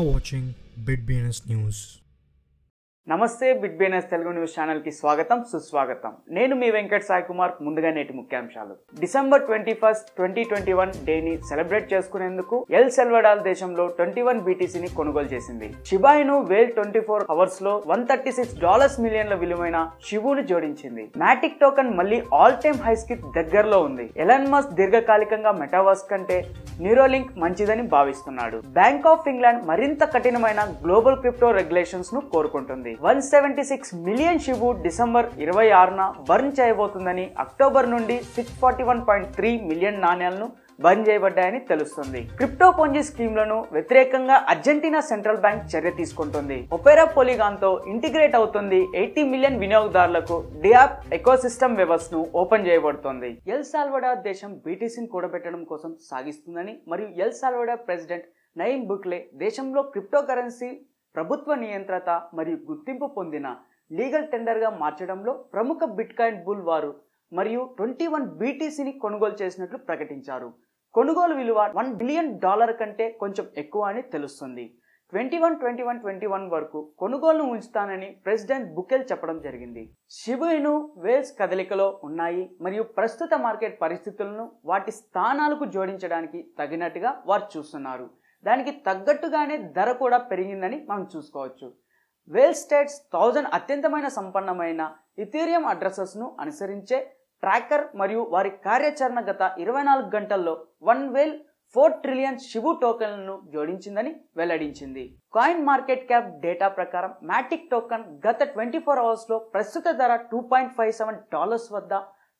are watching BitBNS News. నమస్తే big banners Telugu news ఛానల్కి స్వాగతం సుస్వాగతం నేను మీ వెంకట సాయి కుమార్ ముందుగా నేటి ముఖ్యాంశాలు December twenty first twenty twenty one డేని సెలబ్రేట్ చేసుకునేందుకు ఎల్ సెల్వడాల్ దేశంలో ట్వంటీ వన్ బీటీసీని కొనుగోలు చేసింది షిబాయిను వేల్ ట్వంటీ ఫోర్ అవర్స్ లో వన్ థర్టీ సిక్స్ డాలర్స్ మిలియన్ల విలువైన షిబును జోడించింది మ్యాటిక్ టోకన్ మళ్ళీ ఆల్ టైమ్ హైస్ కి దగ్గరలో ఉంది ఎలన్ మస్ దీర్ఘకాలికంగా మెటావర్స్ కంటే న్యూరోలింక్ మంచిదని భావిస్తున్నాడు బ్యాంక్ ఆఫ్ ఇంగ్లాండ్ మరింత కఠినమైన గ్లోబల్ క్రిప్టో రెగ్యులేషన్స్ ను కోరుకుంటుంది ఉంది వన్ సెవెంటీ సిక్స్ మిలియన్ షిబు డిసెంబర్ ఇరవై ఆరున బర్న్ చేయబోతుందని అక్టోబర్ నుండి six forty one point three million నాణ్యాలను బంద్ చేయబడ్డాయని తెలుస్తుంది క్రిప్టో పొంజి స్కీమ్లను వ్యతిరేకంగా అర్జెంటీనా సెంట్రల్ బ్యాంక్ చర్య తీసుకుంటుంది ఒపెరా తో ఇంటిగ్రేట్ అవుతుంది ఎయిటీ మిలియన్ వినియోగదారులకు డియాప్ ఎకోసిస్టమ్ వ్యవస్థ ను ఓపెన్ చేయబడుతుంది ఎల్ సాల్వడా దేశం బీటీసీని కూడబెట్టడం కోసం సాగిస్తుందని మరియు El Salvador president Nayib Bukele దేశంలో క్రిప్టో కరెన్సీ ప్రభుత్వ నియంత్రత మరియు గుర్తింపు పొందిన లీగల్ టెండర్గా మార్చడంలో ప్రముఖ బిట్కాయిన్ బుల్ వారు మరియు ట్వంటీ వన్ బీటీసీని కొనుగోలు చేసినట్లు ప్రకటించారు కొనుగోలు విలువ వన్ బిలియన్ డాలర్ కంటే కొంచెం ఎక్కువ అని తెలుస్తుంది twenty one twenty one twenty one వరకు కొనుగోలును ఉంచుతానని ప్రెసిడెంట్ బుకెల్ చెప్పడం జరిగింది షిబుయిను వేల్స్ కదలికలో ఉన్నాయి మరియు ప్రస్తుత మార్కెట్ పరిస్థితులను వాటి స్థానాలకు జోడించడానికి తగినట్టుగా వారు చూస్తున్నారు దానికి తగ్గట్టుగానే ధర కూడా పెరిగిందని మనం చూసుకోవచ్చు వేల్ స్టేట్స్ థౌజండ్ అత్యంతమైన సంపన్నమైన ఇథీరియం అడ్రసెస్ను అనుసరించే ట్రాకర్ మరియు వారి కార్యాచరణ గత ఇరవై నాలుగు గంటల్లో వన్ వేల్ ఫోర్ ట్రిలియన్ షిబు టోకెన్లను జోడించిందని వెల్లడించింది కాయిన్ మార్కెట్ క్యాప్ డేటా ప్రకారం మ్యాటిక్ టోకెన్ గత ట్వంటీ ఫోర్ అవర్స్లో ప్రస్తుత ధర two point five seven dollars వద్ద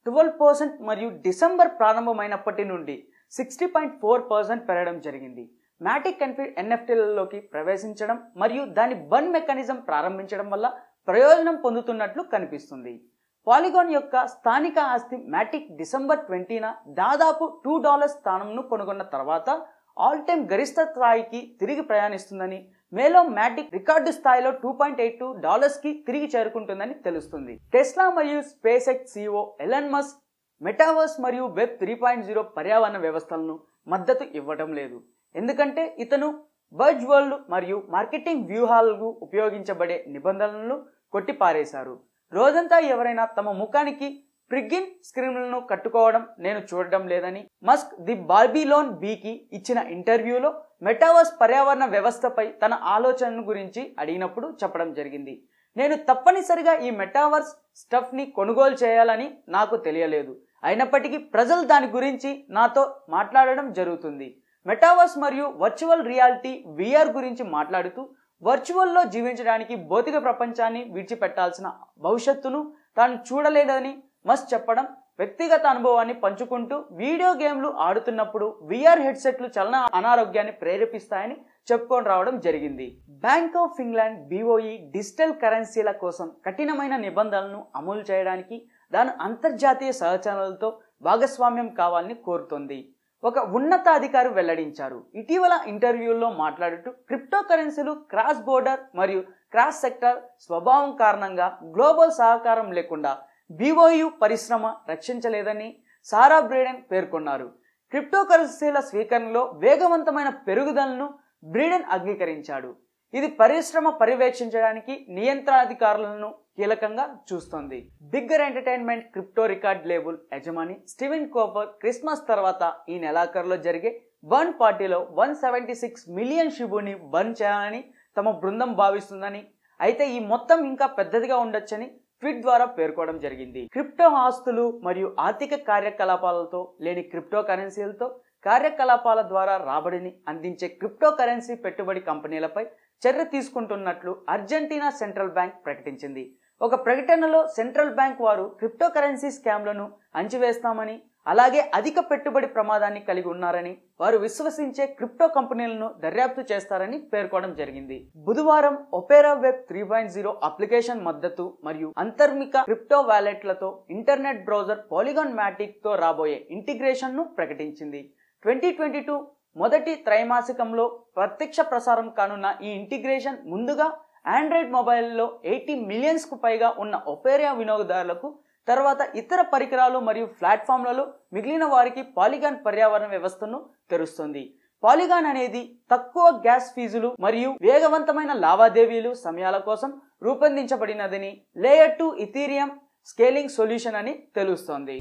ట్వెల్వ్ పర్సెంట్ మరియు డిసెంబర్ ప్రారంభమైనప్పటి నుండి సిక్స్టీ పాయింట్ ఫోర్ పర్సెంట్ పెరగడం జరిగింది మ్యాటిక్ ఎన్ఫి ఎన్ఎఫ్టీలలోకి ప్రవేశించడం మరియు దాని బన్ మెకానిజం ప్రారంభించడం వల్ల ప్రయోజనం పొందుతున్నట్లు కనిపిస్తుంది పాలిగాన్ యొక్క స్థానిక ఆస్తి మ్యాటిక్ డిసెంబర్ ట్వంటీన దాదాపు టూ డాలర్ స్థానంను కొనుగొన్న తర్వాత ఆల్ టైమ్ గరిష్ట స్థాయికి తిరిగి ప్రయాణిస్తుందని మేలో మ్యాటిక్ రికార్డు స్థాయిలో టూ పాయింట్ ఎయిట్ టూ డాలర్స్కి తిరిగి చేరుకుంటుందని తెలుస్తుంది టెస్లా మరియు SpaceX CEO Elon Musk metaverse మరియు వెబ్ త్రీ పాయింట్ జీరో పర్యావరణ వ్యవస్థలను మద్దతు ఇవ్వడం లేదు ఎందుకంటే ఇతను బర్జ్ వరల్డ్ మరియు మార్కెటింగ్ వ్యూహాలకు ఉపయోగించబడే నిబంధనలను కొట్టిపారేశారు రోజంతా ఎవరైనా తమ ముఖానికి ప్రిగ్గిన్ స్క్రీన్లను కట్టుకోవడం నేను చూడడం లేదని మస్క్ ది బార్బీలోన్ బీకి ఇచ్చిన ఇంటర్వ్యూలో మెటావర్స్ పర్యావరణ వ్యవస్థపై తన ఆలోచనను గురించి అడిగినప్పుడు చెప్పడం జరిగింది నేను తప్పనిసరిగా ఈ మెటావర్స్ స్టఫ్ని కొనుగోలు చేయాలని నాకు తెలియలేదు అయినప్పటికీ ప్రజలు దాని గురించి నాతో మాట్లాడడం జరుగుతుంది మెటావర్స్ మరియు వర్చువల్ రియాలిటీ విఆర్ గురించి మాట్లాడుతూ వర్చువల్లో జీవించడానికి భౌతిక ప్రపంచాన్ని విడిచిపెట్టాల్సిన భవిష్యత్తును తాను చూడలేదని మస్ చెప్పడం వ్యక్తిగత అనుభవాన్ని పంచుకుంటూ వీడియో గేమ్లు ఆడుతున్నప్పుడు విఆర్ హెడ్సెట్లు చలన అనారోగ్యాన్ని ప్రేరేపిస్తాయని చెప్పుకొని రావడం జరిగింది bank of England BOE digital కరెన్సీల కోసం కఠినమైన నిబంధనలను అమలు చేయడానికి దాని అంతర్జాతీయ సహచరణలతో భాగస్వామ్యం కావాలని కోరుతోంది ఒక ఉన్నతాధికారి వెల్లడించారు ఇటీవల ఇంటర్వ్యూల్లో మాట్లాడుతూ క్రిప్టో కరెన్సీలు క్రాస్ బోర్డర్ మరియు క్రాస్ సెక్టర్ స్వభావం కారణంగా గ్లోబల్ సహకారం లేకుండా బీఓయు పరిశ్రమ రక్షించలేదని సారా బ్రీడెన్ పేర్కొన్నారు క్రిప్టో కరెన్సీల స్వీకరణలో వేగవంతమైన పెరుగుదలను బ్రీడెన్ అంగీకరించాడు ఇది పరిశ్రమ పర్యవేక్షించడానికి నియంత్రణాధికారులను కీలకంగా చూస్తోంది bigger entertainment crypto record label యజమాని స్టీవెన్ కోపర్ క్రిస్మస్ తర్వాత ఈ నెలాఖరులో జరిగే బర్న్ పార్టీలో వన్ సెవెంటీ సిక్స్ మిలియన్ షిబుని బర్న్ చేయాలని తమ బృందం భావిస్తుందని అయితే ఈ మొత్తం ఇంకా పెద్దదిగా ఉండొచ్చని ట్వీట్ ద్వారా పేర్కోవడం జరిగింది క్రిప్టో ఆస్తులు మరియు ఆర్థిక కార్యకలాపాలతో లేని క్రిప్టో కరెన్సీలతో కార్యకలాపాల ద్వారా రాబడిని అందించే క్రిప్టో కరెన్సీ పెట్టుబడి కంపెనీలపై చర్య తీసుకుంటున్నట్లు అర్జెంటీనా సెంట్రల్ బ్యాంక్ ప్రకటించింది ఒక ప్రకటనలో సెంట్రల్ బ్యాంక్ వారు క్రిప్టో కరెన్సీ స్కామ్లను అంచివేస్తామని అలాగే అధిక పెట్టుబడి ప్రమాదాన్ని కలిగి ఉన్నారని వారు విశ్వసించే క్రిప్టో కంపెనీలను దర్యాప్తు చేస్తారని పేర్కొనడం జరిగింది బుధవారం Opera web three point zero application మద్దతు మరియు అంతర్మిక క్రిప్టో వ్యాలెట్లతో ఇంటర్నెట్ బ్రౌజర్ పాలిగాన్ మ్యాటిక్ తో రాబోయే ఇంటిగ్రేషన్ ను ప్రకటించింది ట్వంటీ ట్వంటీ టూ మొదటి త్రైమాసికంలో ప్రత్యక్ష ప్రసారం కానున్న ఈ ఇంటిగ్రేషన్ ముందుగా ఆండ్రాయిడ్ మొబైల్లో ఎయిటీ మిలియన్స్కు పైగా ఉన్న ఒపేరియా వినియోగదారులకు తర్వాత ఇతర పరికరాలు మరియు ప్లాట్ఫామ్లలో మిగిలిన వారికి పాలిగాన్ పర్యావరణ వ్యవస్థను తెరుస్తుంది పాలిగాన్ అనేది తక్కువ గ్యాస్ ఫీజులు మరియు వేగవంతమైన లావాదేవీలు సమయాల కోసం రూపొందించబడినదని layer two Ethereum scaling solution అని తెలుస్తోంది